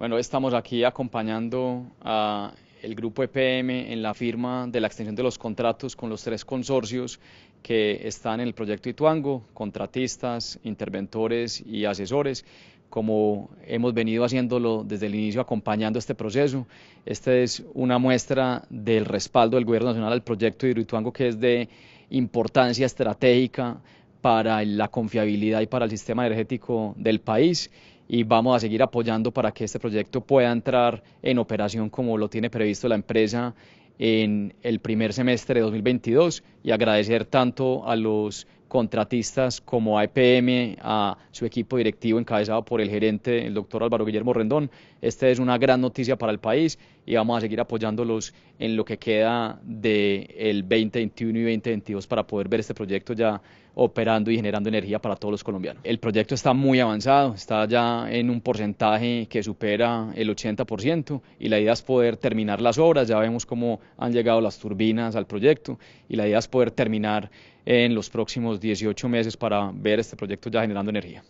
Bueno, estamos aquí acompañando al el grupo EPM en la firma de la extensión de los contratos con los tres consorcios que están en el proyecto Ituango, contratistas, interventores y asesores, como hemos venido haciéndolo desde el inicio acompañando este proceso. Esta es una muestra del respaldo del Gobierno Nacional al proyecto de Ituango que es de importancia estratégica para la confiabilidad y para el sistema energético del país y vamos a seguir apoyando para que este proyecto pueda entrar en operación como lo tiene previsto la empresa en el primer semestre de 2022 y agradecer tanto a los contratistas como APM a su equipo directivo encabezado por el gerente, el doctor Álvaro Guillermo Rendón. Esta es una gran noticia para el país y vamos a seguir apoyándolos en lo que queda del el 2021 y 2022 para poder ver este proyecto ya operando y generando energía para todos los colombianos. El proyecto está muy avanzado, está ya en un porcentaje que supera el 80% y la idea es poder terminar las obras, ya vemos cómo han llegado las turbinas al proyecto y la idea es poder terminar en los próximos 18 meses para ver este proyecto ya generando energía.